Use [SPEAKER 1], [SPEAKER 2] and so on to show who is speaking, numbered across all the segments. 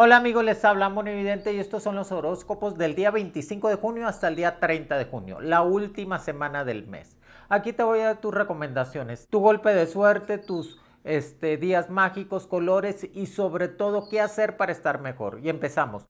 [SPEAKER 1] Hola amigos, les habla Evidente y estos son los horóscopos del día 25 de junio hasta el día 30
[SPEAKER 2] de junio, la última semana del mes. Aquí te voy a dar tus recomendaciones, tu golpe de
[SPEAKER 1] suerte, tus este, días mágicos, colores y sobre todo qué hacer para estar mejor. Y empezamos.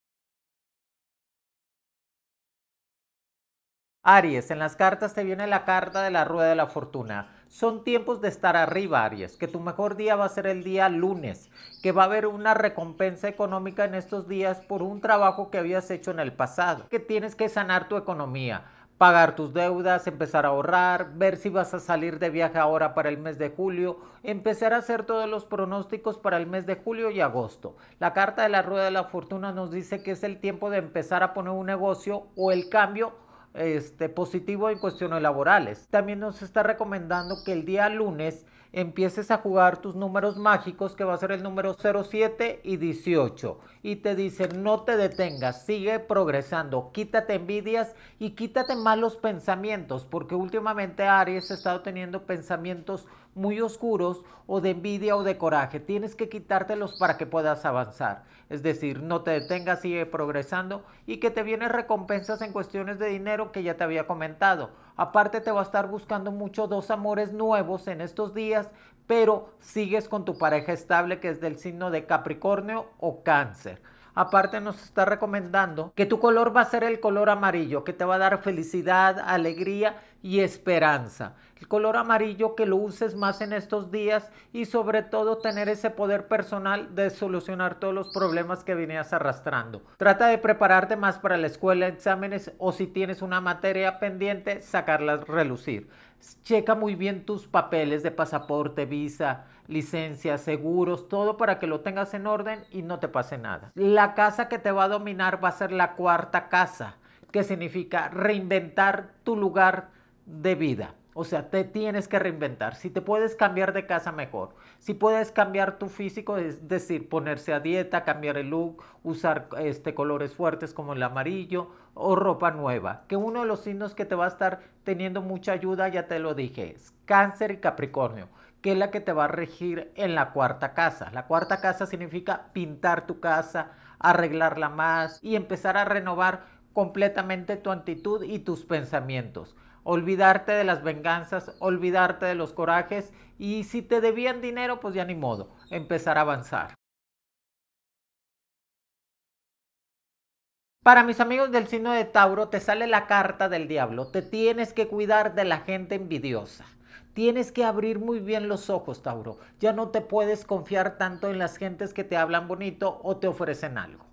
[SPEAKER 1] Aries, en las cartas te viene la carta de la rueda de la fortuna son tiempos de estar
[SPEAKER 2] arriba, Arias, que tu mejor día va a ser el día lunes, que va a haber una recompensa económica en estos días por un trabajo que habías hecho en el pasado, que tienes que sanar tu economía pagar tus deudas, empezar a ahorrar, ver si vas a salir de viaje ahora para el mes de julio, empezar a hacer todos los pronósticos para el mes de julio y agosto. La carta de la rueda de la fortuna nos dice que es el tiempo de empezar a poner un negocio o el cambio este, positivo en cuestiones laborales. También nos está recomendando que el día lunes empieces a jugar tus números mágicos, que va a ser el número 07 y 18. Y te dice, no te detengas, sigue progresando, quítate envidias y quítate malos pensamientos, porque últimamente Aries ha estado teniendo pensamientos muy oscuros o de envidia o de coraje. Tienes que quitártelos para que puedas avanzar. Es decir, no te detengas, sigue progresando y que te vienen recompensas en cuestiones de dinero que ya te había comentado. Aparte te va a estar buscando mucho dos amores nuevos en estos días, pero sigues con tu pareja estable que es del signo de Capricornio o Cáncer. Aparte nos está recomendando que tu color va a ser el color amarillo, que te va a dar felicidad, alegría y esperanza. El color amarillo que lo uses más en estos días y sobre todo tener ese poder personal de solucionar todos los problemas que venías arrastrando. Trata de prepararte más para la escuela, exámenes o si tienes una materia pendiente, sacarlas relucir checa muy bien tus papeles de pasaporte, visa, licencia, seguros, todo para que lo tengas en orden y no te pase nada. La casa que te va a dominar va a ser la cuarta casa, que significa reinventar tu lugar de vida. O sea, te tienes que reinventar. Si te puedes cambiar de casa, mejor. Si puedes cambiar tu físico, es decir, ponerse a dieta, cambiar el look, usar este, colores fuertes como el amarillo o ropa nueva. Que uno de los signos que te va a estar teniendo mucha ayuda, ya te lo dije, es cáncer y capricornio que es la que te va a regir en la cuarta casa. La cuarta casa significa pintar tu casa, arreglarla más y empezar a renovar completamente tu actitud y tus pensamientos olvidarte de las venganzas, olvidarte de los corajes y si
[SPEAKER 1] te debían dinero, pues ya ni modo, empezar a avanzar. Para mis amigos del signo de Tauro, te sale la carta del
[SPEAKER 2] diablo. Te tienes que cuidar de la gente envidiosa. Tienes que abrir muy bien los ojos, Tauro. Ya no te puedes confiar tanto en las gentes que te hablan bonito o te ofrecen algo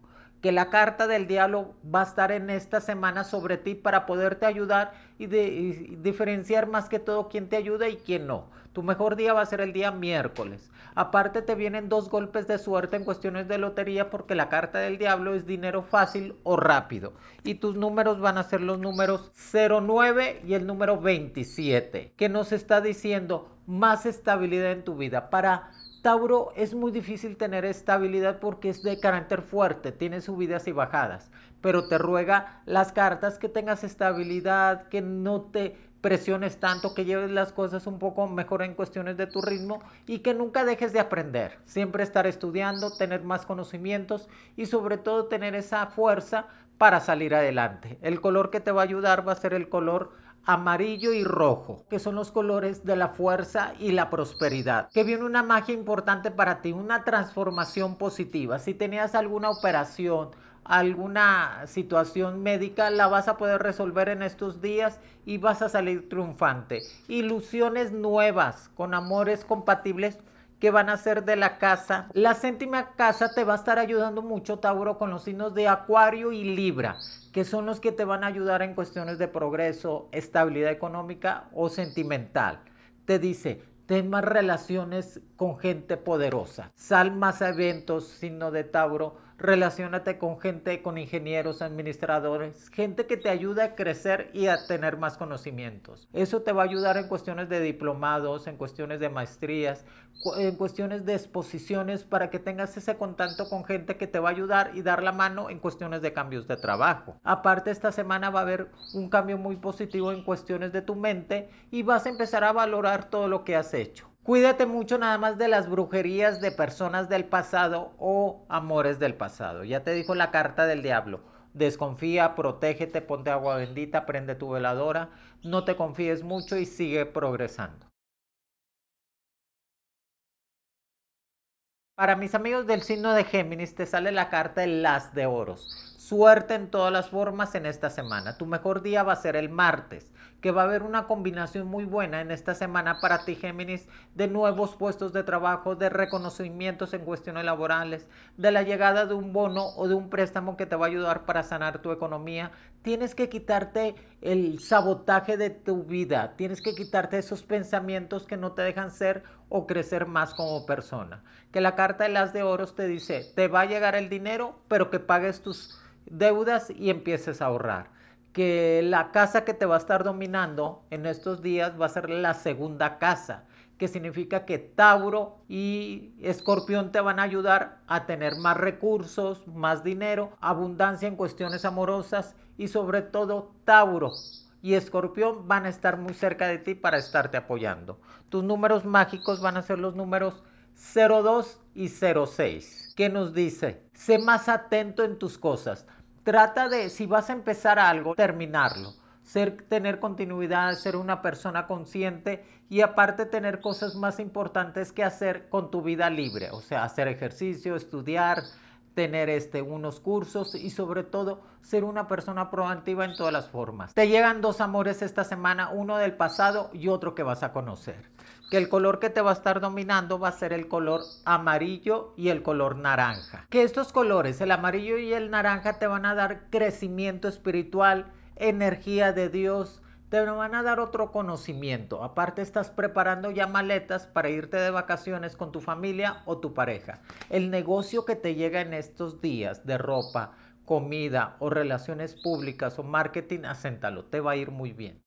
[SPEAKER 2] que la carta del diablo va a estar en esta semana sobre ti para poderte ayudar y, diferenciar más que todo quién te ayuda y quién no. Tu mejor día va a ser el día miércoles. Aparte te vienen dos golpes de suerte en cuestiones de lotería porque la carta del diablo es dinero fácil o rápido. Y tus números van a ser los números 09 y el número 27, que nos está diciendo más estabilidad en tu vida para Tauro es muy difícil tener estabilidad porque es de carácter fuerte, tiene subidas y bajadas, pero te ruega las cartas que tengas estabilidad, que no te presiones tanto, que lleves las cosas un poco mejor en cuestiones de tu ritmo y que nunca dejes de aprender. Siempre estar estudiando, tener más conocimientos y sobre todo tener esa fuerza para salir adelante. El color que te va a ayudar va a ser el color amarillo y rojo, que son los colores de la fuerza y la prosperidad. Que viene una magia importante para ti, una transformación positiva. Si tenías alguna operación, alguna situación médica, la vas a poder resolver en estos días y vas a salir triunfante. Ilusiones nuevas, con amores compatibles que van a ser de la casa. La séptima casa te va a estar ayudando mucho, Tauro, con los signos de Acuario y Libra que son los que te van a ayudar en cuestiones de progreso, estabilidad económica o sentimental. Te dice, ten más relaciones con gente poderosa, sal más a eventos, signo de Tauro, relaciónate con gente, con ingenieros, administradores, gente que te ayude a crecer y a tener más conocimientos. Eso te va a ayudar en cuestiones de diplomados, en cuestiones de maestrías, en cuestiones de exposiciones para que tengas ese contacto con gente que te va a ayudar y dar la mano en cuestiones de cambios de trabajo. Aparte, esta semana va a haber un cambio muy positivo en cuestiones de tu mente y vas a empezar a valorar todo lo que has hecho. Cuídate mucho nada más de las brujerías de personas del pasado o amores del pasado. Ya te dijo la carta del diablo. Desconfía, protégete, ponte agua bendita, prende tu
[SPEAKER 1] veladora, no te confíes mucho y sigue progresando. Para mis amigos del signo de Géminis te sale la carta
[SPEAKER 2] de las de oros. Suerte en todas las formas en esta semana. Tu mejor día va a ser el martes que va a haber una combinación muy buena en esta semana para ti, Géminis, de nuevos puestos de trabajo, de reconocimientos en cuestiones laborales, de la llegada de un bono o de un préstamo que te va a ayudar para sanar tu economía. Tienes que quitarte el sabotaje de tu vida, tienes que quitarte esos pensamientos que no te dejan ser o crecer más como persona. Que la carta de las de oros te dice, te va a llegar el dinero, pero que pagues tus deudas y empieces a ahorrar que la casa que te va a estar dominando en estos días va a ser la segunda casa, que significa que Tauro y Escorpión te van a ayudar a tener más recursos, más dinero, abundancia en cuestiones amorosas y sobre todo Tauro y Escorpión van a estar muy cerca de ti para estarte apoyando. Tus números mágicos van a ser los números 02 y 06, ¿Qué nos dice, sé más atento en tus cosas. Trata de, si vas a empezar algo, terminarlo. Ser, tener continuidad, ser una persona consciente y aparte tener cosas más importantes que hacer con tu vida libre, o sea, hacer ejercicio, estudiar, tener este, unos cursos y sobre todo ser una persona proactiva en todas las formas. Te llegan dos amores esta semana, uno del pasado y otro que vas a conocer. Que el color que te va a estar dominando va a ser el color amarillo y el color naranja. Que estos colores, el amarillo y el naranja, te van a dar crecimiento espiritual, energía de Dios, te van a dar otro conocimiento. Aparte estás preparando ya maletas para irte de vacaciones con tu familia o tu pareja. El negocio que te llega en estos días
[SPEAKER 1] de ropa, comida o relaciones públicas o marketing, acéntalo, te va a ir muy bien.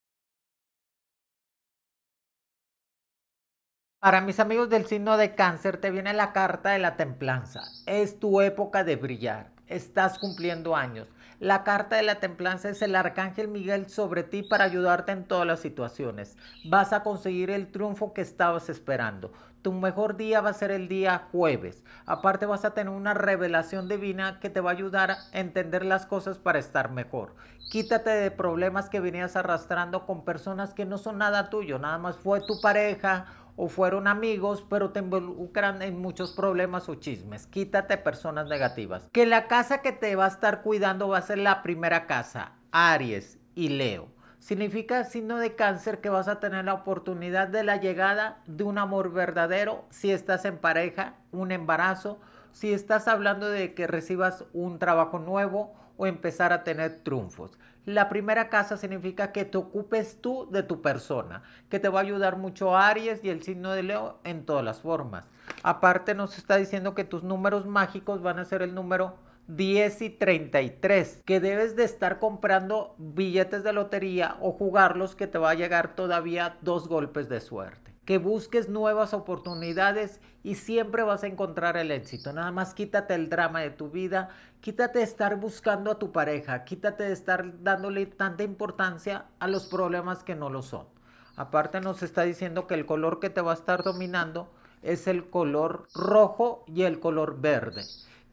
[SPEAKER 1] Para mis amigos del signo de cáncer te viene la carta de la templanza. Es tu época de brillar.
[SPEAKER 2] Estás cumpliendo años la carta de la templanza es el arcángel Miguel sobre ti para ayudarte en todas las situaciones. Vas a conseguir el triunfo que estabas esperando. Tu mejor día va a ser el día jueves. Aparte vas a tener una revelación divina que te va a ayudar a entender las cosas para estar mejor. Quítate de problemas que venías arrastrando con personas que no son nada tuyo, nada más fue tu pareja o fueron amigos, pero te involucran en muchos problemas o chismes. Quítate personas negativas. Que la casa que te va a estar cuidando va a ser la primera casa, Aries y Leo. Significa signo de cáncer que vas a tener la oportunidad de la llegada de un amor verdadero si estás en pareja, un embarazo, si estás hablando de que recibas un trabajo nuevo o empezar a tener triunfos. La primera casa significa que te ocupes tú de tu persona, que te va a ayudar mucho Aries y el signo de Leo en todas las formas. Aparte nos está diciendo que tus números mágicos van a ser el número 10 y 33, que debes de estar comprando billetes de lotería o jugarlos que te va a llegar todavía dos golpes de suerte que busques nuevas oportunidades y siempre vas a encontrar el éxito. Nada más quítate el drama de tu vida, quítate de estar buscando a tu pareja, quítate de estar dándole tanta importancia a los problemas que no lo son. Aparte nos está diciendo que el color que te va a estar dominando es el color rojo y el color verde.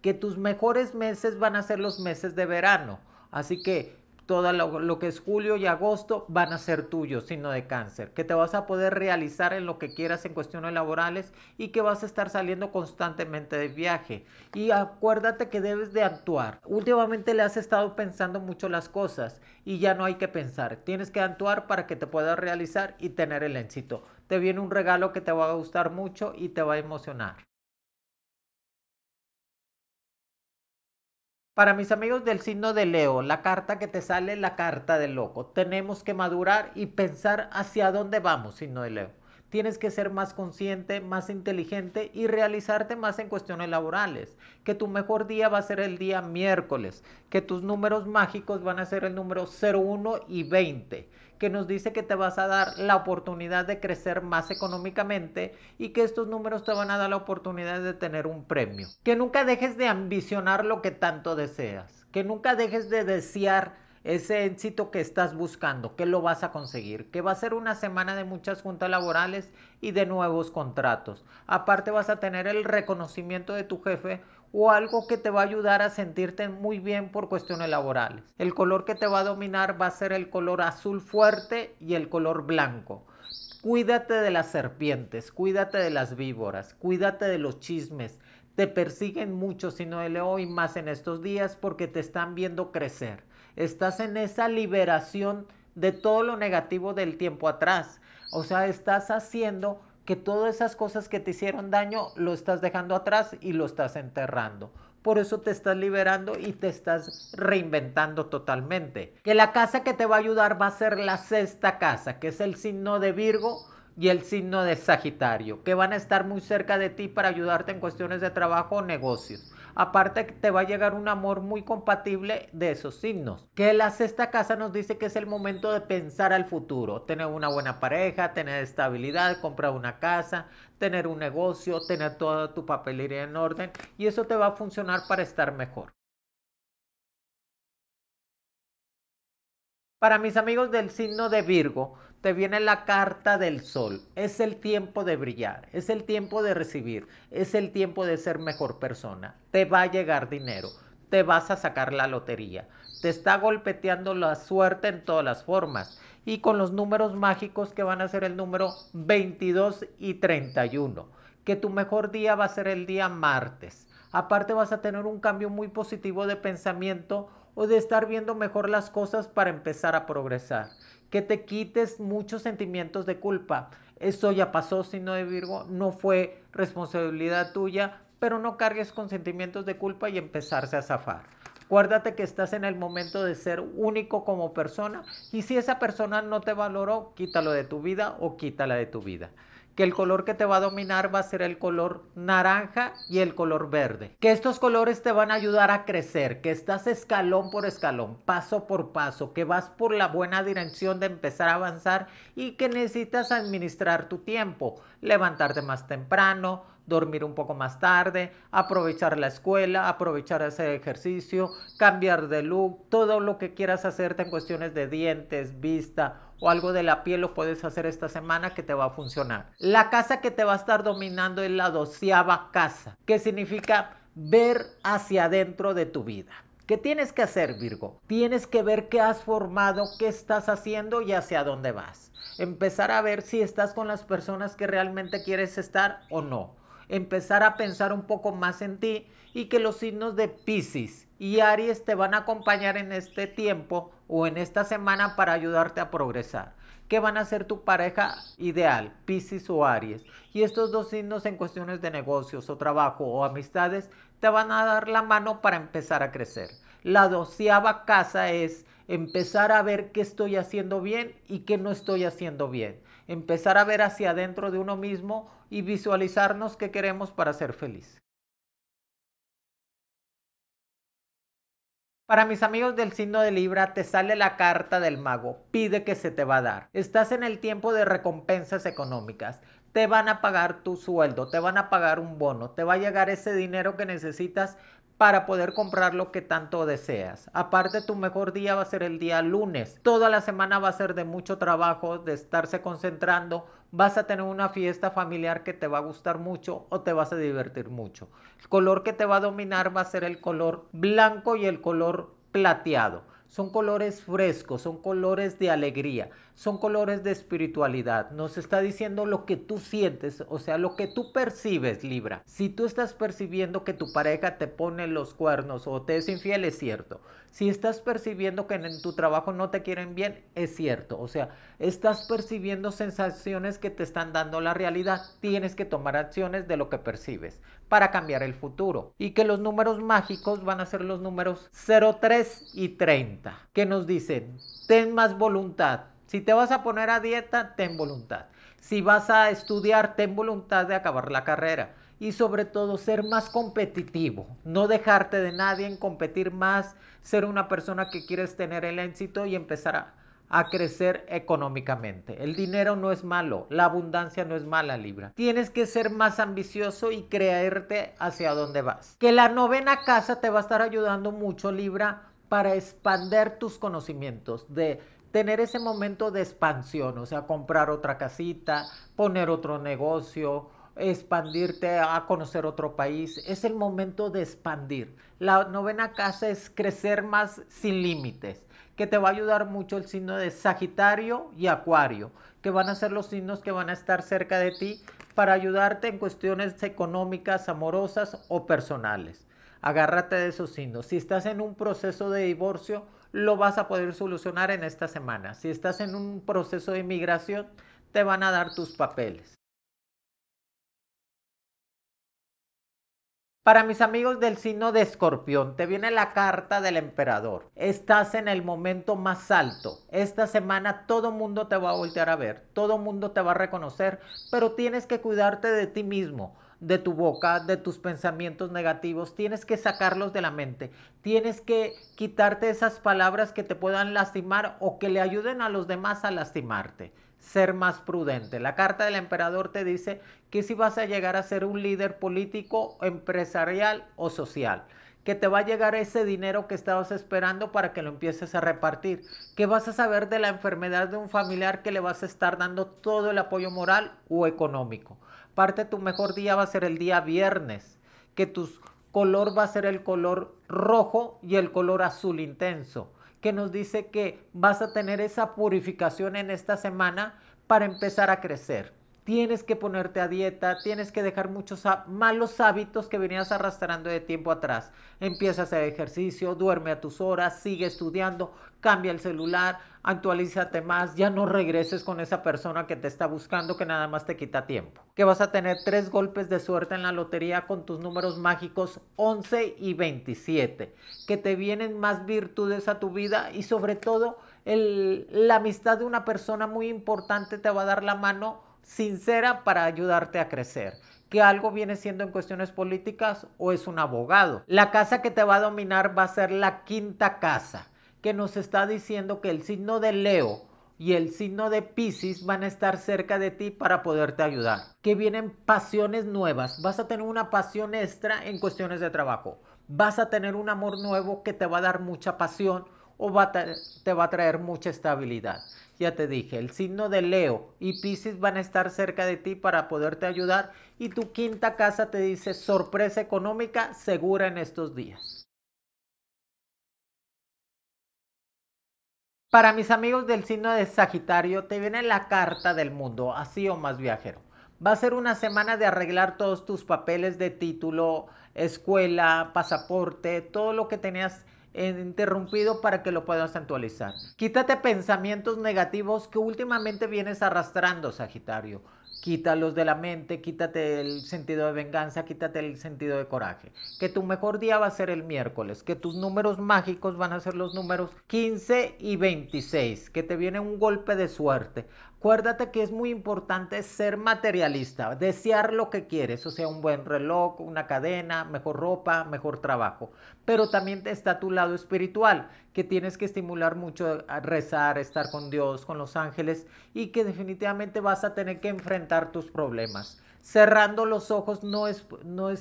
[SPEAKER 2] Que tus mejores meses van a ser los meses de verano. Así que todo lo, que es julio y agosto van a ser tuyos, sino de cáncer, que te vas a poder realizar en lo que quieras en cuestiones laborales y que vas a estar saliendo constantemente de viaje. Y acuérdate que debes de actuar. Últimamente le has estado pensando mucho las cosas y ya no hay que pensar. Tienes que
[SPEAKER 1] actuar para que te puedas realizar y tener el éxito. Te viene un regalo que te va a gustar mucho y te va a emocionar. Para mis amigos del signo de Leo, la carta que te sale es la carta del loco. Tenemos que
[SPEAKER 2] madurar y pensar hacia dónde vamos, signo de Leo. Tienes que ser más consciente, más inteligente y realizarte más en cuestiones laborales. Que tu mejor día va a ser el día miércoles. Que tus números mágicos van a ser el número 01 y 20 que nos dice que te vas a dar la oportunidad de crecer más económicamente y que estos números te van a dar la oportunidad de tener un premio. Que nunca dejes de ambicionar lo que tanto deseas, que nunca dejes de desear ese éxito que estás buscando, que lo vas a conseguir, que va a ser una semana de muchas juntas laborales y de nuevos contratos. Aparte vas a tener el reconocimiento de tu jefe o algo que te va a ayudar a sentirte muy bien por cuestiones laborales. El color que te va a dominar va a ser el color azul fuerte y el color blanco. Cuídate de las serpientes, cuídate de las víboras, cuídate de los chismes. Te persiguen mucho, si no leo, más en estos días porque te están viendo crecer. Estás en esa liberación de todo lo negativo del tiempo atrás. O sea, estás haciendo que todas esas cosas que te hicieron daño lo estás dejando atrás y lo estás enterrando. Por eso te estás liberando y te estás reinventando totalmente. Que la casa que te va a ayudar va a ser la sexta casa, que es el signo de Virgo y el signo de Sagitario, que van a estar muy cerca de ti para ayudarte en cuestiones de trabajo o negocios. Aparte te va a llegar un amor muy compatible de esos signos. Que la sexta casa nos dice que es el momento de pensar al futuro, tener una buena pareja, tener estabilidad, comprar una casa, tener un
[SPEAKER 1] negocio, tener toda tu papelería en orden y eso te va a funcionar para estar mejor. Para mis amigos del signo de Virgo, te viene la carta del sol. Es el tiempo de brillar, es el
[SPEAKER 2] tiempo de recibir, es el tiempo de ser mejor persona. Te va a llegar dinero, te vas a sacar la lotería. Te está golpeteando la suerte en todas las formas. Y con los números mágicos que van a ser el número 22 y 31. Que tu mejor día va a ser el día martes. Aparte vas a tener un cambio muy positivo de pensamiento o de estar viendo mejor las cosas para empezar a progresar que te quites muchos sentimientos de culpa. Eso ya pasó, sino de Virgo, no fue responsabilidad tuya, pero no cargues con sentimientos de culpa y empezarse a zafar. Acuérdate que estás en el momento de ser único como persona y si esa persona no te valoró, quítalo de tu vida o quítala de tu vida que el color que te va a dominar va a ser el color naranja y el color verde. Que estos colores te van a ayudar a crecer, que estás escalón por escalón, paso por paso, que vas por la buena dirección de empezar a avanzar y que necesitas administrar tu tiempo, levantarte más temprano, dormir un poco más tarde, aprovechar la escuela, aprovechar ese ejercicio, cambiar de look, todo lo que quieras hacerte en cuestiones de dientes, vista o algo de la piel lo puedes hacer esta semana que te va a funcionar. La casa que te va a estar dominando es la doceava casa, que significa ver hacia adentro de tu vida. ¿Qué tienes que hacer, Virgo? Tienes que ver qué has formado, qué estás haciendo y hacia dónde vas. Empezar a ver si estás con las personas que realmente quieres estar o no empezar a pensar un poco más en ti y que los signos de Pisces y Aries te van a acompañar en este tiempo o en esta semana para ayudarte a progresar. ¿Qué van a ser tu pareja ideal, Pisces o Aries? Y estos dos signos en cuestiones de negocios o trabajo o amistades te van a dar la mano para empezar a crecer. La doceava casa es empezar a ver qué estoy haciendo bien
[SPEAKER 1] y qué no estoy haciendo bien. Empezar a ver hacia adentro de uno mismo y visualizarnos qué queremos para ser feliz. Para mis amigos del signo de Libra, te sale la carta del mago. Pide que se te
[SPEAKER 2] va a dar. Estás en el tiempo de recompensas económicas. Te van a pagar tu sueldo, te van a pagar un bono, te va a llegar ese dinero que necesitas para poder comprar lo que tanto deseas. Aparte, tu mejor día va a ser el día lunes. Toda la semana va a ser de mucho trabajo, de estarse concentrando. Vas a tener una fiesta familiar que te va a gustar mucho o te vas a divertir mucho. El color que te va a dominar va a ser el color blanco y el color plateado. Son colores frescos, son colores de alegría, son colores de espiritualidad. Nos está diciendo lo que tú sientes, o sea, lo que tú percibes, Libra. Si tú estás percibiendo que tu pareja te pone los cuernos o te es infiel, es cierto. Si estás percibiendo que en tu trabajo no te quieren bien, es cierto. O sea, estás percibiendo sensaciones que te están dando la realidad. Tienes que tomar acciones de lo que percibes para cambiar el futuro. Y que los números mágicos van a ser los números 03 y 30, que nos dicen, ten más voluntad. Si te vas a poner a dieta, ten voluntad. Si vas a estudiar, ten voluntad de acabar la carrera y sobre todo ser más competitivo, no dejarte de nadie, competir más, ser una persona que quieres tener el éxito y empezar a, a crecer económicamente. El dinero no es malo, la abundancia no es mala libra. Tienes que ser más ambicioso y creerte hacia dónde vas. Que la novena casa te va a estar ayudando mucho libra para expander tus conocimientos, de tener ese momento de expansión, o sea, comprar otra casita, poner otro negocio, expandirte a conocer otro país. Es el momento de expandir. La novena casa es crecer más sin límites, que te va a ayudar mucho el signo de Sagitario y Acuario, que van a ser los signos que van a estar cerca de ti para ayudarte en cuestiones económicas, amorosas o personales. Agárrate de esos signos. Si estás en un proceso de divorcio, lo vas a poder solucionar en esta semana. Si estás en un
[SPEAKER 1] proceso de inmigración, te van a dar tus papeles. Para mis amigos del signo de escorpión, te viene la
[SPEAKER 2] carta del emperador. Estás en el momento más alto. Esta semana todo mundo te va a voltear a ver, todo mundo te va a reconocer, pero tienes que cuidarte de ti mismo de tu boca, de tus pensamientos negativos, tienes que sacarlos de la mente, tienes que quitarte esas palabras que te puedan lastimar o que le ayuden a los demás a lastimarte ser más prudente. La carta del emperador te dice que si vas a llegar a ser un líder político, empresarial o social, que te va a llegar ese dinero que estabas esperando para que lo empieces a repartir, que vas a saber de la enfermedad de un familiar que le vas a estar dando todo el apoyo moral o económico. Parte de tu mejor día va a ser el día viernes, que tu color va a ser el color rojo y el color azul intenso que nos dice que vas a tener esa purificación en esta semana para empezar a crecer. Tienes que ponerte a dieta, tienes que dejar muchos malos hábitos que venías arrastrando de tiempo atrás. Empieza a hacer ejercicio, duerme a tus horas, sigue estudiando, cambia el celular, actualízate más, ya no regreses con esa persona que te está buscando que nada más te quita tiempo que vas a tener tres golpes de suerte en la lotería con tus números mágicos 11 y 27, que te vienen más virtudes a tu vida y sobre todo el, la amistad de una persona muy importante te va a dar la mano sincera para ayudarte a crecer que algo viene siendo en cuestiones políticas o es un abogado. La casa que te va a dominar va a ser la quinta casa, que nos está diciendo que el signo de Leo y el signo de Pisces van a estar cerca de ti para poderte ayudar. Que vienen pasiones nuevas, vas a tener una pasión extra en cuestiones de trabajo, vas a tener un amor nuevo que te va a dar mucha pasión o te va a traer mucha estabilidad. Ya te dije, el signo de Leo y Pisces van a estar cerca de ti para poderte ayudar y tu
[SPEAKER 1] quinta casa te dice sorpresa económica segura en estos días. Para mis amigos del signo de Sagitario, te viene la carta del mundo, así o más viajero. Va a ser una semana de arreglar
[SPEAKER 2] todos tus papeles de título, escuela, pasaporte, todo lo que tenías interrumpido para que lo puedas actualizar. Quítate pensamientos negativos que últimamente vienes arrastrando, Sagitario. Quítalos de la mente, quítate el sentido de venganza, quítate el sentido de coraje. Que tu mejor día va a ser el miércoles, que tus números mágicos van a ser los números 15 y 26, que te viene un golpe de suerte. Acuérdate que es muy importante ser materialista, desear lo que quieres, o sea, un buen reloj, una cadena, mejor ropa, mejor trabajo. Pero también está tu lado espiritual, que tienes que estimular mucho rezar, estar con Dios, con los ángeles y que definitivamente vas a tener que enfrentar tus problemas. Cerrando los ojos no es,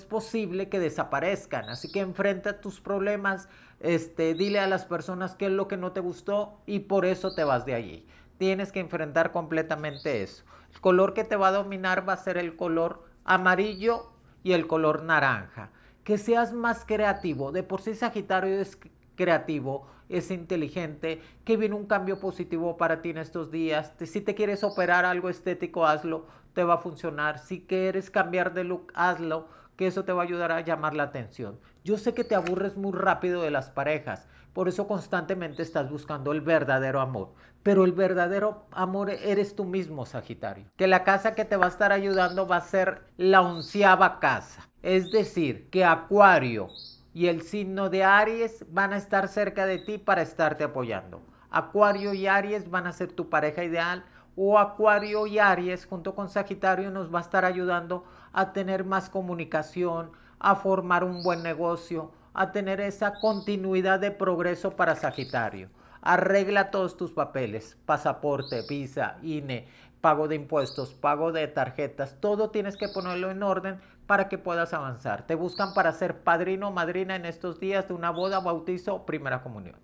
[SPEAKER 2] posible que desaparezcan, así que enfrenta tus problemas, este, dile a las personas qué es lo que no te gustó y por eso te vas de allí tienes que enfrentar completamente eso. El color que te va a dominar va a ser el color amarillo y el color naranja. Que seas más creativo. De por sí Sagitario es creativo, es inteligente, que viene un cambio positivo para ti en estos días. Si te quieres operar algo estético, hazlo, te va a funcionar. Si quieres cambiar de look, hazlo que eso te va a ayudar a llamar la atención. Yo sé que te aburres muy rápido de las parejas, por eso constantemente estás buscando el verdadero amor. Pero el verdadero amor eres tú mismo, Sagitario. Que la casa que te va a estar ayudando va a ser la onceava casa. Es decir, que Acuario y el signo de Aries van a estar cerca de ti para estarte apoyando. Acuario y Aries van a ser tu pareja ideal o Acuario y Aries junto con Sagitario nos va a estar ayudando a tener más comunicación, a formar un buen negocio, a tener esa continuidad de progreso para Sagitario. Arregla todos tus papeles, pasaporte, visa, INE, pago de impuestos, pago de tarjetas, todo tienes que ponerlo en orden
[SPEAKER 1] para que puedas avanzar. Te buscan para ser padrino o madrina en estos días de una boda, bautizo o primera comunión.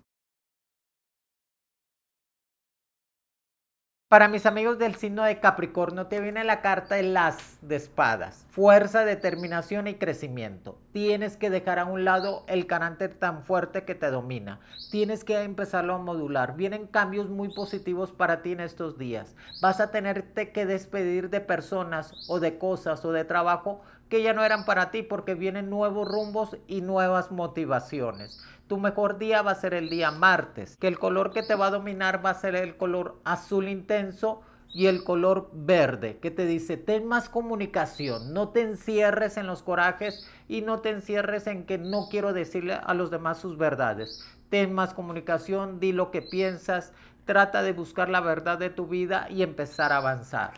[SPEAKER 1] Para mis amigos del signo de Capricornio te viene la carta de las de espadas. Fuerza,
[SPEAKER 2] determinación y crecimiento. Tienes que dejar a un lado el carácter tan fuerte que te domina. Tienes que empezarlo a modular. Vienen cambios muy positivos para ti en estos días. Vas a tenerte que despedir de personas o de cosas o de trabajo que ya no eran para ti porque vienen nuevos rumbos y nuevas motivaciones. Tu mejor día va a ser el día martes, que el color que te va a dominar va a ser el color azul intenso y el color verde, que te dice, ten más comunicación, no te encierres en los corajes y no te encierres en que no quiero decirle a los demás sus verdades. Ten más comunicación, di lo que piensas, trata de buscar la verdad de tu vida y empezar a avanzar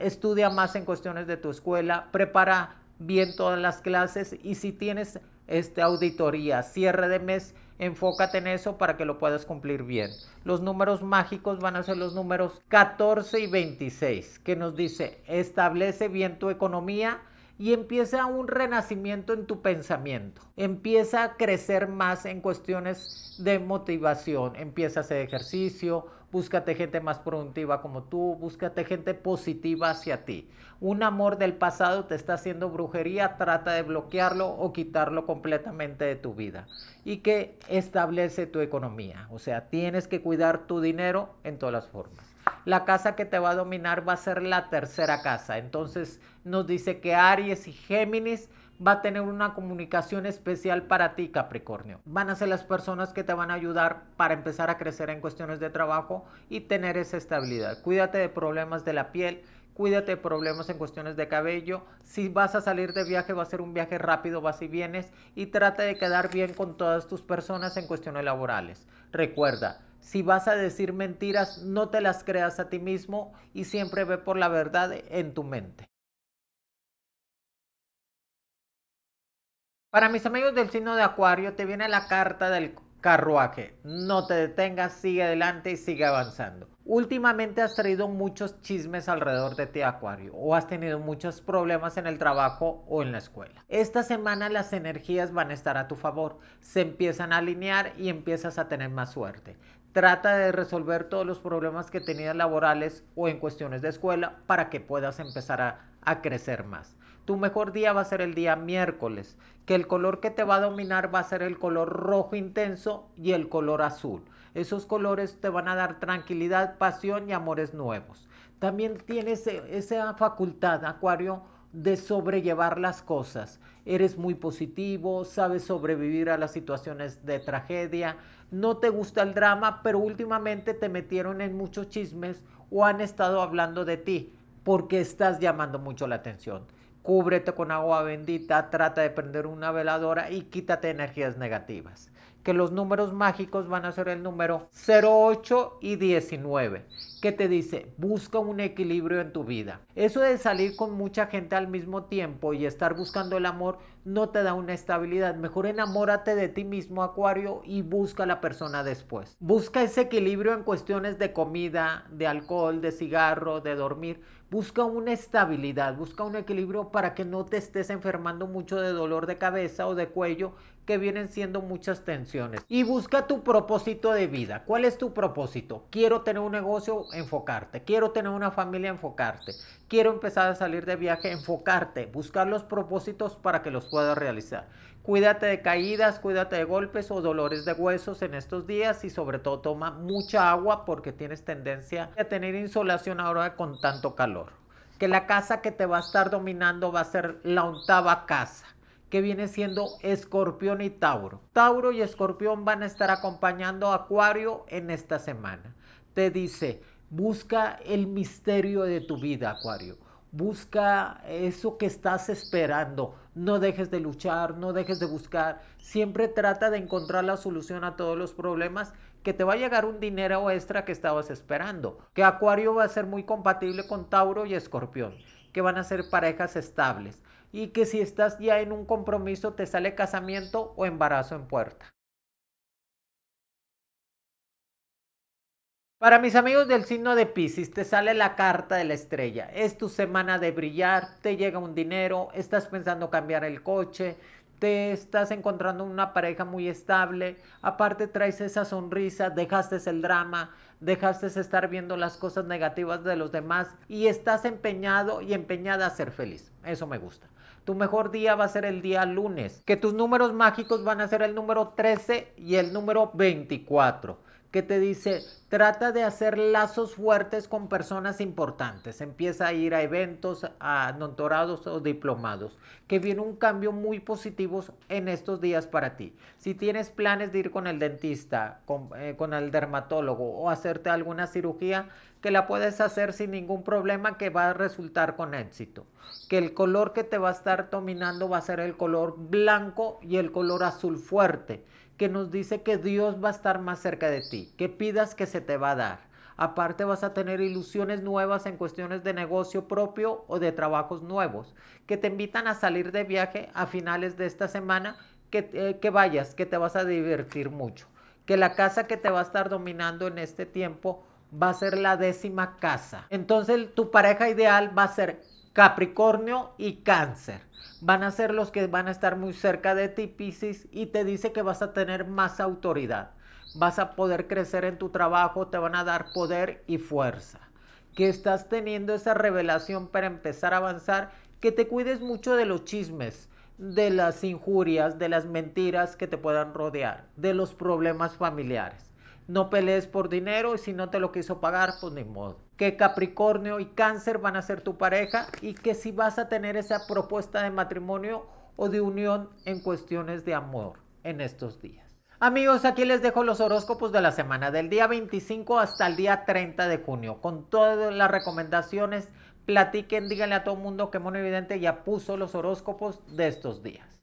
[SPEAKER 2] estudia más en cuestiones de tu escuela, prepara bien todas las clases y si tienes esta auditoría, cierre de mes, enfócate en eso para que lo puedas cumplir bien. Los números mágicos van a ser los números 14 y 26, que nos dice, establece bien tu economía, y empieza un renacimiento en tu pensamiento. Empieza a crecer más en cuestiones de motivación. Empieza a hacer ejercicio, búscate gente más productiva como tú, búscate gente positiva hacia ti. Un amor del pasado te está haciendo brujería, trata de bloquearlo o quitarlo completamente de tu vida. Y que establece tu economía. O sea, tienes que cuidar tu dinero en todas las formas la casa que te va a dominar va a ser la tercera casa. Entonces nos dice que Aries y Géminis va a tener una comunicación especial para ti, Capricornio. Van a ser las personas que te van a ayudar para empezar a crecer en cuestiones de trabajo y tener esa estabilidad. Cuídate de problemas de la piel, cuídate de problemas en cuestiones de cabello. Si vas a salir de viaje, va a ser un viaje rápido, vas y vienes y trata de quedar bien con todas tus personas en cuestiones laborales. Recuerda, si vas a decir mentiras, no te las creas a ti
[SPEAKER 1] mismo y siempre ve por la verdad en tu mente. Para mis amigos del signo de Acuario, te viene la carta del
[SPEAKER 2] carruaje. No te detengas, sigue adelante y sigue avanzando. Últimamente has traído muchos chismes alrededor de ti, Acuario, o has tenido muchos problemas en el trabajo o en la escuela. Esta semana las energías van a estar a tu favor, se empiezan a alinear y empiezas a tener más suerte. Trata de resolver todos los problemas que tenías laborales o en cuestiones de escuela para que puedas empezar a, crecer más. Tu mejor día va a ser el día miércoles, que el color que te va a dominar va a ser el color rojo intenso y el color azul. Esos colores te van a dar tranquilidad, pasión y amores nuevos. También tienes e, esa facultad, Acuario, de sobrellevar las cosas. Eres muy positivo, sabes sobrevivir a las situaciones de tragedia, no te gusta el drama, pero últimamente te metieron en muchos chismes o han estado hablando de ti porque estás llamando mucho la atención. Cúbrete con agua bendita, trata de prender una veladora y quítate energías negativas que los números mágicos van a ser el número 08 y 19, que te dice, busca un equilibrio en tu vida. Eso de salir con mucha gente al mismo tiempo y estar buscando el amor no te da una estabilidad. Mejor enamórate de ti mismo, Acuario, y busca a la persona después. Busca ese equilibrio en cuestiones de comida, de alcohol, de cigarro, de dormir Busca una estabilidad, busca un equilibrio para que no te estés enfermando mucho de dolor de cabeza o de cuello, que vienen siendo muchas tensiones. Y busca tu propósito de vida. ¿Cuál es tu propósito? Quiero tener un negocio, enfocarte. Quiero tener una familia, enfocarte. Quiero empezar a salir de viaje, enfocarte. Buscar los propósitos para que los puedas realizar. Cuídate de caídas, cuídate de golpes o dolores de huesos en estos días y sobre todo toma mucha agua porque tienes tendencia a tener insolación ahora con tanto calor. Que la casa que te va a estar dominando va a ser la octava casa que viene siendo Escorpión y Tauro. Tauro y Escorpión van a estar acompañando a Acuario en esta semana. Te dice, busca el misterio de tu vida, Acuario Busca eso que estás esperando. No dejes de luchar, no dejes de buscar. Siempre trata de encontrar la solución a todos los problemas que te va a llegar un dinero extra que estabas esperando. Que Acuario va a ser muy compatible con Tauro y Escorpión, que van a ser parejas estables. Y que
[SPEAKER 1] si estás ya en un compromiso te sale casamiento o embarazo en puerta. Para mis amigos del signo de Pisces, te sale la carta de la estrella. Es tu semana de brillar, te llega un dinero, estás
[SPEAKER 2] pensando cambiar el coche, te estás encontrando una pareja muy estable, aparte traes esa sonrisa, dejaste el drama, dejaste estar viendo las cosas negativas de los demás y estás empeñado y empeñada a ser feliz. Eso me gusta. Tu mejor día va a ser el día lunes, que tus números mágicos van a ser el número 13 y el número 24 que te dice, trata de hacer lazos fuertes con personas importantes. Empieza a ir a eventos, a doctorados o diplomados, que viene un cambio muy positivo en estos días para ti. Si tienes planes de ir con el dentista, con, eh, con el dermatólogo o hacerte alguna cirugía, que la puedes hacer sin ningún problema que va a resultar con éxito. Que el color que te va a estar dominando va a ser el color blanco y el color azul fuerte que nos dice que Dios va a estar más cerca de ti, que pidas que se te va a dar. Aparte vas a tener ilusiones nuevas en cuestiones de negocio propio o de trabajos nuevos, que te invitan a salir de viaje a finales de esta semana, que, eh, vayas, que te vas a divertir mucho, que la casa que te va a estar dominando en este tiempo va a ser la décima casa. Entonces tu pareja ideal va a ser Capricornio y Cáncer. Van a ser los que van a estar muy cerca de ti, Pisces, y te dice que vas a tener más autoridad. Vas a poder crecer en tu trabajo, te van a dar poder y fuerza. Que estás teniendo esa revelación para empezar a avanzar, que te cuides mucho de los chismes, de las injurias, de las mentiras que te puedan rodear, de los problemas familiares. No pelees por dinero y si no te lo quiso pagar, pues ni modo. Que Capricornio y Cáncer van a ser tu pareja y que si vas a tener esa propuesta de matrimonio o de unión en cuestiones de amor en estos días. Amigos, aquí les dejo los horóscopos de la semana, del día 25 hasta el día 30 de junio, con todas
[SPEAKER 1] las recomendaciones. Platiquen, díganle a todo el mundo que Mono Evidente ya puso los horóscopos de estos días.